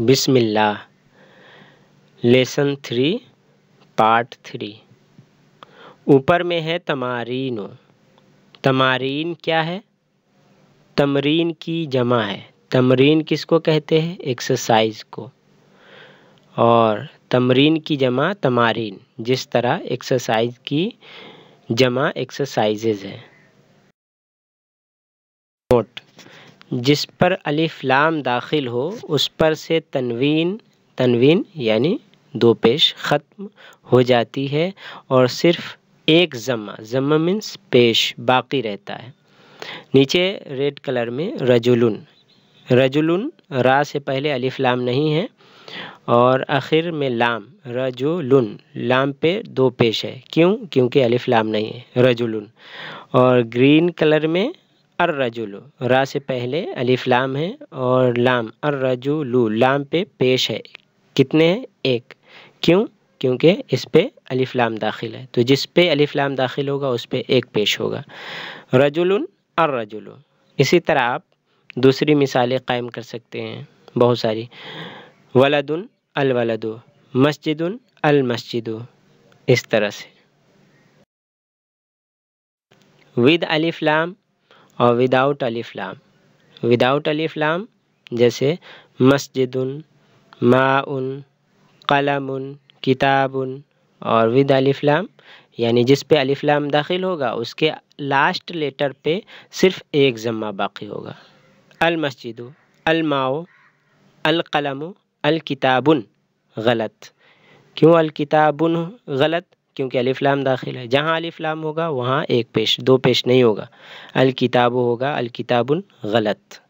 बिस्मिल्ला lesson three part three ऊपर में है तमारीन तमारीन क्या है तमरीन की जमा है तमरीन किसको कहते हैं एक्सरसाइज को और तमरीन की जमा तमारीन जिस तरह एक्सरसाइज की जमा एक्सरसाइजेज है नोट जिस पर अलिफ लाम दाखिल हो उस पर से तनवीन तनवीन यानी दो पेश ख़त्म हो जाती है और सिर्फ एक जमा जमा मीन्स पेश बाकी रहता है नीचे रेड कलर में रजुलन रजुलन रा से पहले अलिफ लाम नहीं है और आखिर में लाम रजुलन लाम पे दो पेश है क्यों क्योंकि अलिफ लाम नहीं है रजुलन और ग्रीन कलर में अर रजुल रा से पहले अलिफ लाम है और लाम अर लाम पे पेश है कितने हैं एक क्यों क्योंकि इस पे अलिफ लाम दाखिल है तो जिस पे अलिफ लाम दाखिल होगा उस पे एक पेश होगा रजुल अर रजुल इसी तरह आप दूसरी मिसालें कायम कर सकते हैं बहुत सारी वलदन अलवलद मस्जिद अलमस्जिद इस तरह से विद अलिफ लाम और विदाउट अलिफ्लाम विदाउट अलिफ्लाम जैसे मस्जिदन माउन कलमुन किताबन और विद अलिफ्लाम यानी जिस पे अलिफ्लाम दाखिल होगा उसके लास्ट लेटर पे सिर्फ एक जम्मा बाकी होगा अल मस्जिद अलमाओ अल किताबन गलत क्यों किताबन गलत क्योंकि अलिफ लाम दाखिल है जहाँ अलिफ लाम होगा वहाँ एक पेश दो पेश नहीं होगा अल किताब होगा अल किताबुन गलत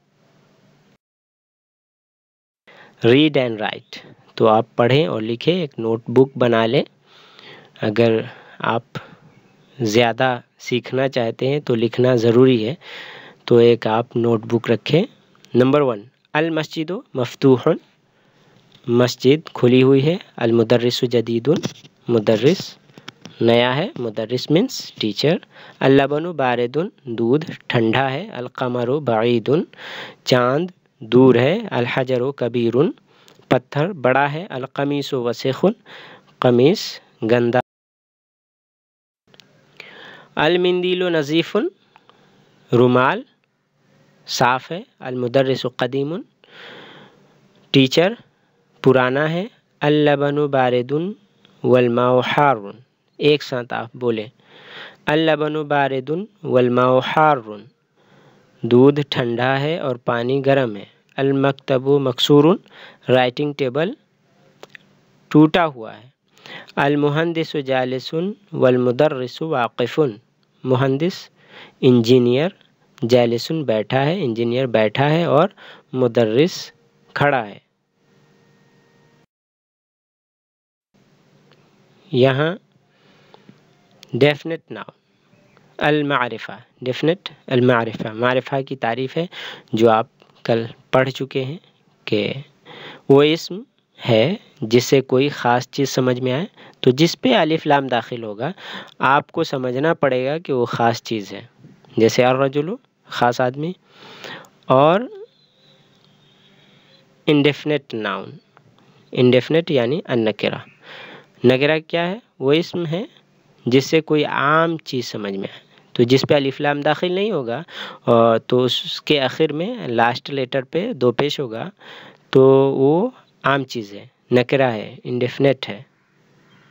रीड एंड राइट तो आप पढ़ें और लिखें एक नोटबुक बना लें अगर आप ज़्यादा सीखना चाहते हैं तो लिखना ज़रूरी है तो एक आप नोटबुक रखें नंबर वन अल मस्जिद मस्जिद खुली हुई है अलमदरस जदीदुल मदरस नया है मुदरस मीन्स टीचर अल्लबनु बारदुन दूध ठंडा है अलकमर बाईदन चांद दूर है अलहजर कबीर पत्थर बड़ा है अलकमीस वसेखुन कमीस गंदा अलमिंदील नज़ीफ़ुन रुमाल साफ़ है अलमदरस कदीम टीचर पुराना है अल्लबन बारदन वलमा हारुन एक साथ आप बोलें अल्लबन बारदन वलमाओ दूध ठंडा है और पानी गर्म है अलमकतब मकसूर राइटिंग टेबल टूटा हुआ है अलमुहंदस जालसन वलमदरस वाकिफ़ुन मुहंदस इंजीनियर जालसुन बैठा है इंजीनियर बैठा है और मदरस खड़ा है यहाँ डेफिनेट नाउन अलमारफ़ा डेफिनेट अलमारफ़ा मारफा की तारीफ़ है जो आप कल पढ़ चुके हैं कि वो इसम है जिससे कोई ख़ास चीज़ समझ में आए तो जिस पे अलिफ लाम दाखिल होगा आपको समझना पड़ेगा कि वो ख़ास चीज़ है जैसे और रजुल ख़ास आदमी और इंडेफिनेट नाउन इंडेफिनेट यानी अनकरा नगरा क्या है वो इसम है जिससे कोई आम चीज़ समझ में आए तो जिस पे अलिफ्लाम दाखिल नहीं होगा और तो उसके आखिर में लास्ट लेटर पे दो पेश होगा तो वो आम चीज़ है नकरा है इंडेफिनेट है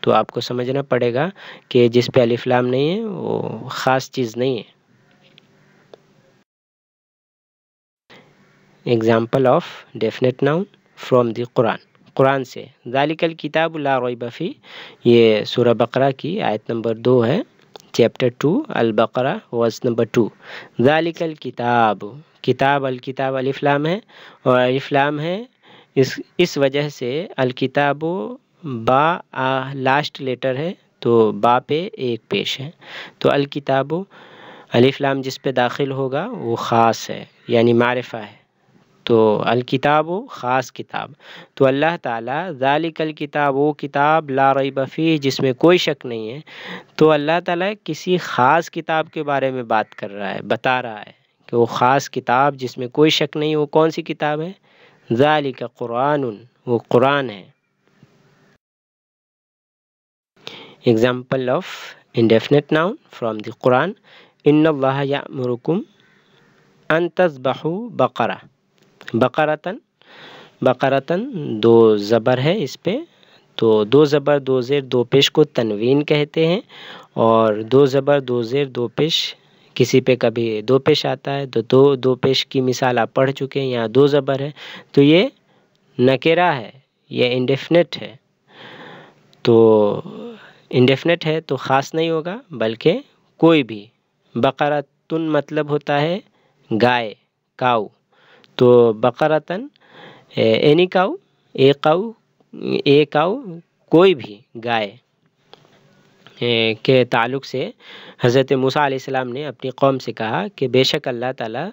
तो आपको समझना पड़ेगा कि जिस पे अलिफ्लाम नहीं है वो ख़ास चीज़ नहीं है example of definite noun from the Quran Quran से जालिकल किताब ला ये सूरह बकरा की आयत नंबर दो है chapter two Baqarah verse number two जालिकल किताब किताब अलकिताब अलिफ्लाम है और अलफलाम है इस इस वजह से अलकिताब बा आ लास्ट लेटर है तो बा पे एक पेश है तो अलकिताब अलिफ्लाम जिस पे दाखिल होगा वो ख़ास है यानी मारफ़ा है तो अलकिताब ख़ास किताब तो अल्लाह ताला ज़ालिकल किताब वो किताब ला रई बफ़ी जिसमें कोई शक नहीं है तो अल्लाह ताला किसी ख़ास किताब के बारे में बात कर रहा है बता रहा है कि वो ख़ास किताब जिसमें कोई शक नहीं वो कौन सी किताब है का क़ुरान वो कुरान है example of indefinite noun from the Quran. इन Allah ya'murukum an tazbahu बकरातन बकरातन दो ज़बर है इस पर तो दो ज़बर दो ज़ेर दो पेश को तनवीन कहते हैं और दो ज़बर दो ज़ेर दो पेश किसी पे कभी दो पेश आता है तो दो दो पेश की मिसाल आप पढ़ चुके हैं यहाँ दो ज़बर है तो ये नकेरा है ये इंडेफिनेट है तो इंडेफिनेट है तो ख़ास नहीं होगा बल्कि कोई भी बकरा तुन मतलब होता है गाय काऊ तो बकरतन any cow a cow a cow कोई भी गाय के ताल्लुक से हज़रत मूसा आसमाम ने अपनी कौम से कहा कि बेशक अल्लाह ताला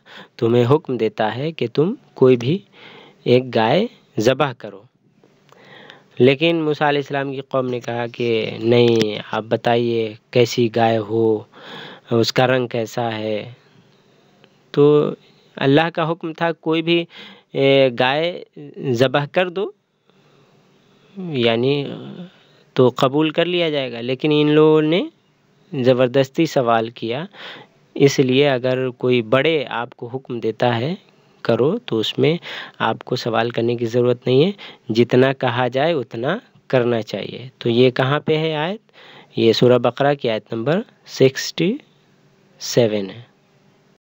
तुम्हें हुक्म देता है कि तुम कोई भी एक गाय ज़बह करो लेकिन मूसा आसमाम की कौम ने कहा कि नहीं आप बताइए कैसी गाय हो उसका रंग कैसा है तो अल्लाह का हुक्म था कोई भी गाय ज़बह कर दो यानी तो कबूल कर लिया जाएगा लेकिन इन लोगों ने ज़बरदस्ती सवाल किया इसलिए अगर कोई बड़े आपको हुक्म देता है करो तो उसमें आपको सवाल करने की ज़रूरत नहीं है जितना कहा जाए उतना करना चाहिए तो ये कहाँ पे है आयत ये सूरह बकरा की आयत नंबर सिक्सटी सेवन है